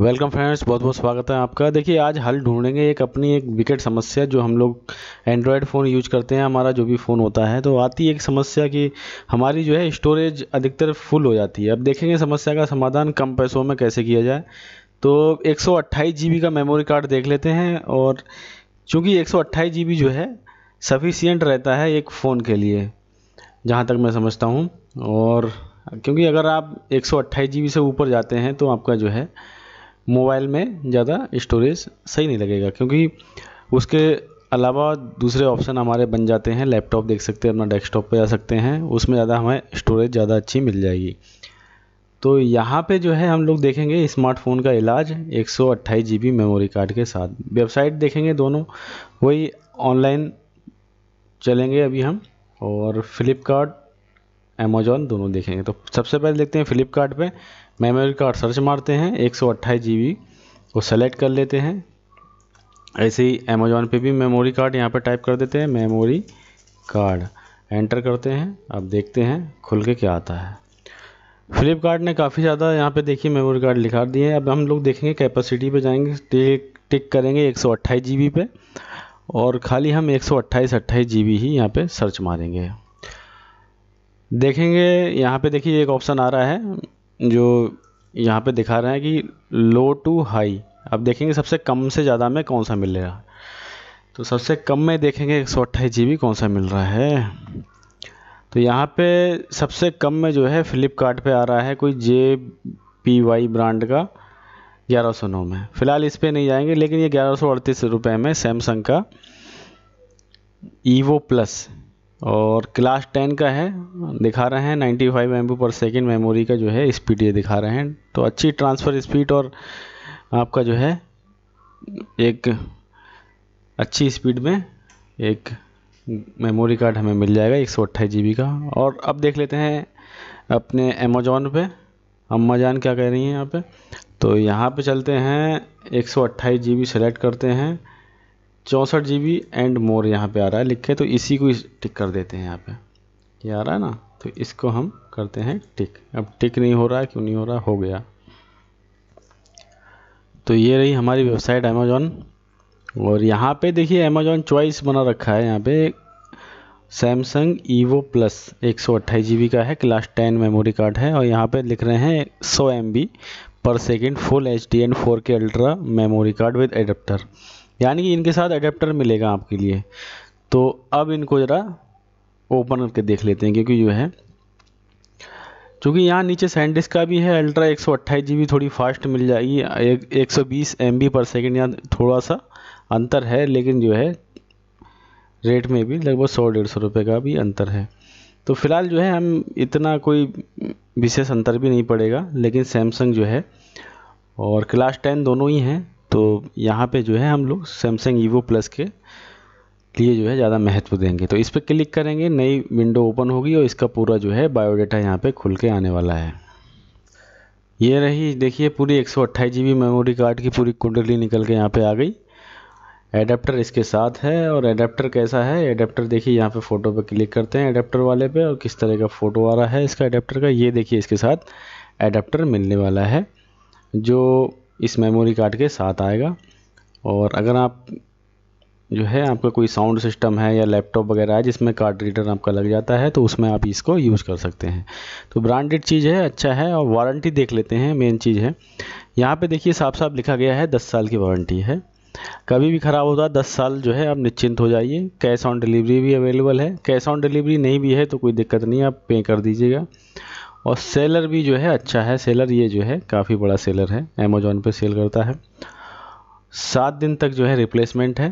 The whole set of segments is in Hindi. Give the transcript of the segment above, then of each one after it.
वेलकम फ्रेंड्स बहुत बहुत स्वागत है आपका देखिए आज हल ढूंढेंगे एक अपनी एक विकेट समस्या जो हम लोग एंड्रॉयड फ़ोन यूज करते हैं हमारा जो भी फ़ोन होता है तो आती एक समस्या कि हमारी जो है स्टोरेज अधिकतर फुल हो जाती है अब देखेंगे समस्या का समाधान कम पैसों में कैसे किया जाए तो एक सौ का मेमोरी कार्ड देख लेते हैं और चूँकि एक सौ जो है सफिशियंट रहता है एक फ़ोन के लिए जहाँ तक मैं समझता हूँ और क्योंकि अगर आप एक सौ से ऊपर जाते हैं तो आपका जो है मोबाइल में ज़्यादा स्टोरेज सही नहीं लगेगा क्योंकि उसके अलावा दूसरे ऑप्शन हमारे बन जाते हैं लैपटॉप देख सकते हैं अपना डेस्कटॉप पे जा सकते हैं उसमें ज़्यादा हमें स्टोरेज ज़्यादा अच्छी मिल जाएगी तो यहाँ पे जो है हम लोग देखेंगे स्मार्टफोन का इलाज एक सौ मेमोरी कार्ड के साथ वेबसाइट देखेंगे दोनों वही ऑनलाइन चलेंगे अभी हम और फ्लिपकार्ट अमेजोन दोनों देखेंगे तो सबसे पहले देखते हैं फ्लिपकार्ट पे मेमोरी कार्ड सर्च मारते हैं एक सौ को सेलेक्ट कर लेते हैं ऐसे ही अमेजोन पे भी मेमोरी कार्ड यहाँ पर टाइप कर देते हैं मेमोरी कार्ड एंटर करते हैं अब देखते हैं खुल के क्या आता है फ्लिपकार्ट ने काफ़ी ज़्यादा यहाँ पे देखिए मेमोरी कार्ड लिखा दिए हैं अब हम लोग देखेंगे कैपेसिटी पे जाएंगे टिक टिक करेंगे एक सौ पे और खाली हम एक सौ अट्ठाईस ही यहाँ पे सर्च मारेंगे देखेंगे यहाँ पे देखिए एक ऑप्शन आ रहा है जो यहाँ पे दिखा रहे हैं कि लो टू हाई अब देखेंगे सबसे कम से ज़्यादा में कौन सा मिल रहा तो सबसे कम में देखेंगे एक सौ अट्ठाईस जी बी कौन सा मिल रहा है तो यहाँ पे सबसे कम में जो है फ्लिपकार्ट पे आ रहा है कोई जे पी वाई ब्रांड का ग्यारह सौ नौ में फ़िलहाल इस पर नहीं जाएंगे लेकिन ये ग्यारह सौ अड़तीस रुपये में सैमसंग का ईवो प्लस और क्लास टेन का है दिखा रहे हैं 95 five M per second memory का जो है स्पीड ये दिखा रहे हैं तो अच्छी ट्रांसफ़र स्पीड और आपका जो है एक अच्छी स्पीड में एक मेमोरी कार्ड हमें मिल जाएगा एक सौ का और अब देख लेते हैं अपने अमेजोन पे अमेजान क्या कह रही हैं यहाँ पे तो यहाँ पे चलते हैं एक सौ सेलेक्ट करते हैं चौंसठ जी बी एंड मोर यहाँ पे आ रहा है लिखे तो इसी को टिक कर देते हैं यहाँ पे ये आ रहा है ना तो इसको हम करते हैं टिक अब टिक नहीं हो रहा है क्यों नहीं हो रहा हो गया तो ये रही हमारी वेबसाइट अमेजोन और यहाँ पे देखिए अमेजोन चॉइस बना रखा है यहाँ पे सैमसंग ईवो प्लस एक सौ का है क्लास टेन मेमोरी कार्ड है और यहाँ पे लिख रहे हैं सौ M per second full H D and four K ultra memory card with adapter यानी कि इनके साथ अडेप्टर मिलेगा आपके लिए तो अब इनको ज़रा ओपन करके देख लेते हैं क्योंकि जो है चूँकि यहाँ नीचे सैंडिस का भी है अल्ट्रा एक सौ थोड़ी फास्ट मिल जाएगी एक एक सौ बीस पर सेकेंड यहाँ थोड़ा सा अंतर है लेकिन जो है रेट में भी लगभग सौ डेढ़ सौ रुपये का भी अंतर है तो फिलहाल जो है हम इतना कोई विशेष अंतर भी नहीं पड़ेगा लेकिन सैमसंग जो है और क्लास टेन दोनों ही हैं तो यहाँ पे जो है हम लोग सैमसंग ईवो प्लस के लिए जो है ज़्यादा महत्व देंगे तो इस पर क्लिक करेंगे नई विंडो ओपन होगी और इसका पूरा जो है बायोडाटा यहाँ पे खुल के आने वाला है ये रही देखिए पूरी एक सौ मेमोरी कार्ड की पूरी कुंडली निकल के यहाँ पर आ गई एडेप्टर इसके साथ है और एडेप्टर कैसा है एडेप्टर देखिए यहाँ पे फ़ोटो पे क्लिक करते हैं एडेप्टर वाले पे और किस तरह का फ़ोटो आ रहा है इसका एडेप्टर का ये देखिए इसके साथ एडेप्टर मिलने वाला है जो इस मेमोरी कार्ड के साथ आएगा और अगर आप जो है आपका कोई साउंड सिस्टम है या लैपटॉप वगैरह है जिसमें कार्ड रीडर आपका लग जाता है तो उसमें आप इसको यूज़ कर सकते हैं तो ब्रांडेड चीज़ है अच्छा है और वारंटी देख लेते हैं मेन चीज़ है यहाँ पे देखिए साफ साफ लिखा गया है दस साल की वारंटी है कभी भी ख़राब होता है दस साल जो है आप निश्चिंत हो जाइए कैश ऑन डिलीवरी भी अवेलेबल है कैश ऑन डिलीवरी नहीं भी है तो कोई दिक्कत नहीं आप पे कर दीजिएगा और सेलर भी जो है अच्छा है सेलर ये जो है काफ़ी बड़ा सेलर है अमेजोन पे सेल करता है सात दिन तक जो है रिप्लेसमेंट है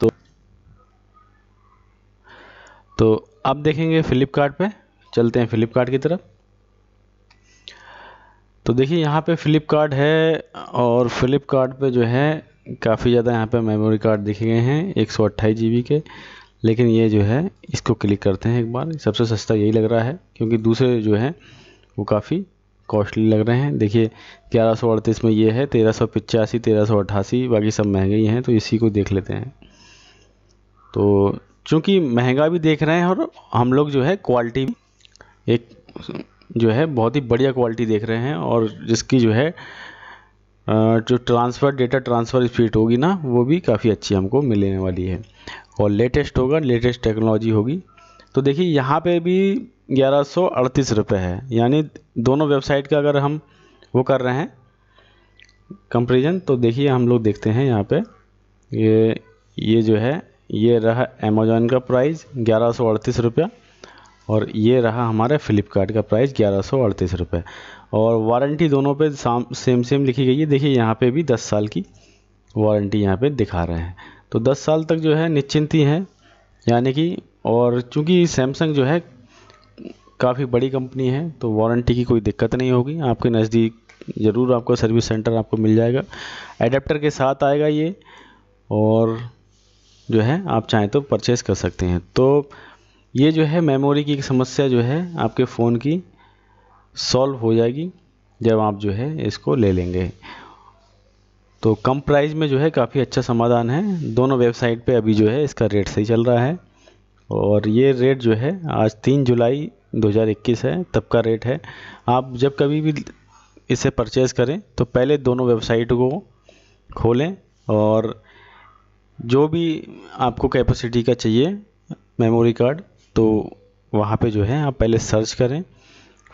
तो तो अब देखेंगे फ़्लिपकार्ट पे चलते हैं फ़्लिपकार्ट की तरफ तो देखिए यहाँ पे फ़्लिपकार्ट है और फ़्लिपकार्ट पे जो है काफ़ी ज़्यादा यहाँ पे मेमोरी कार्ड दिखे गए हैं एक सौ के लेकिन ये जो है इसको क्लिक करते हैं एक बार सबसे सस्ता यही लग रहा है क्योंकि दूसरे जो हैं वो काफ़ी कॉस्टली लग रहे हैं देखिए ग्यारह सौ अड़तीस में ये है तेरह सौ पिचासी तेरह सौ अट्ठासी बाकी सब महंगे ही हैं तो इसी को देख लेते हैं तो चूँकि महंगा भी देख रहे हैं और हम लोग जो है क्वालिटी एक जो है बहुत ही बढ़िया क्वालिटी देख रहे हैं और जिसकी जो है जो ट्रांसफ़र डेटा ट्रांसफ़र स्पीड होगी ना वो भी काफ़ी अच्छी हमको मिलने वाली है और लेटेस्ट होगा लेटेस्ट टेक्नोलॉजी होगी तो देखिए यहाँ पे भी ग्यारह सौ अड़तीस रुपये है यानी दोनों वेबसाइट का अगर हम वो कर रहे हैं कंपेरिजन तो देखिए हम लोग देखते हैं यहाँ पे ये ये जो है ये रहा अमेजोन का प्राइस ग्यारह सौ अड़तीस और ये रहा हमारे फ्लिपकार्ट का प्राइस ग्यारह सौ अड़तीस रुपये और वारंटी दोनों पे साम सेम सेम लिखी गई है देखिए यहाँ पे भी दस साल की वारंटी यहाँ पे दिखा रहे हैं तो 10 साल तक जो है निश्चिंत ही हैं यानी कि और चूंकि सैमसंग जो है काफ़ी बड़ी कंपनी है तो वारंटी की कोई दिक्कत नहीं होगी आपके नज़दीक ज़रूर आपका सर्विस सेंटर आपको मिल जाएगा एडेप्टर के साथ आएगा ये और जो है आप चाहें तो परचेस कर सकते हैं तो ये जो है मेमोरी की समस्या जो है आपके फ़ोन की सॉल्व हो जाएगी जब आप जो है इसको ले लेंगे तो कम प्राइस में जो है काफ़ी अच्छा समाधान है दोनों वेबसाइट पे अभी जो है इसका रेट सही चल रहा है और ये रेट जो है आज तीन जुलाई 2021 है तब का रेट है आप जब कभी भी इसे परचेज़ करें तो पहले दोनों वेबसाइट को खोलें और जो भी आपको कैपेसिटी का चाहिए मेमोरी कार्ड तो वहाँ पे जो है आप पहले सर्च करें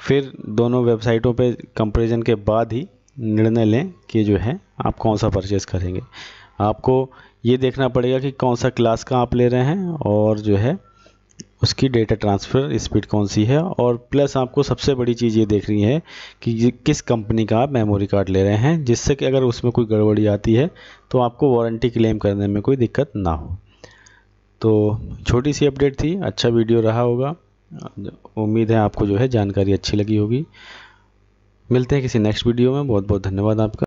फिर दोनों वेबसाइटों पे कंपैरिजन के बाद ही निर्णय लें कि जो है आप कौन सा परचेज़ करेंगे आपको ये देखना पड़ेगा कि कौन सा क्लास का आप ले रहे हैं और जो है उसकी डेटा ट्रांसफ़र स्पीड कौन सी है और प्लस आपको सबसे बड़ी चीज़ ये देख रही है कि किस कंपनी का आप मेमोरी कार्ड ले रहे हैं जिससे कि अगर उसमें कोई गड़बड़ी आती है तो आपको वारंटी क्लेम करने में कोई दिक्कत ना हो तो छोटी सी अपडेट थी अच्छा वीडियो रहा होगा उम्मीद है आपको जो है जानकारी अच्छी लगी होगी मिलते हैं किसी नेक्स्ट वीडियो में बहुत बहुत धन्यवाद आपका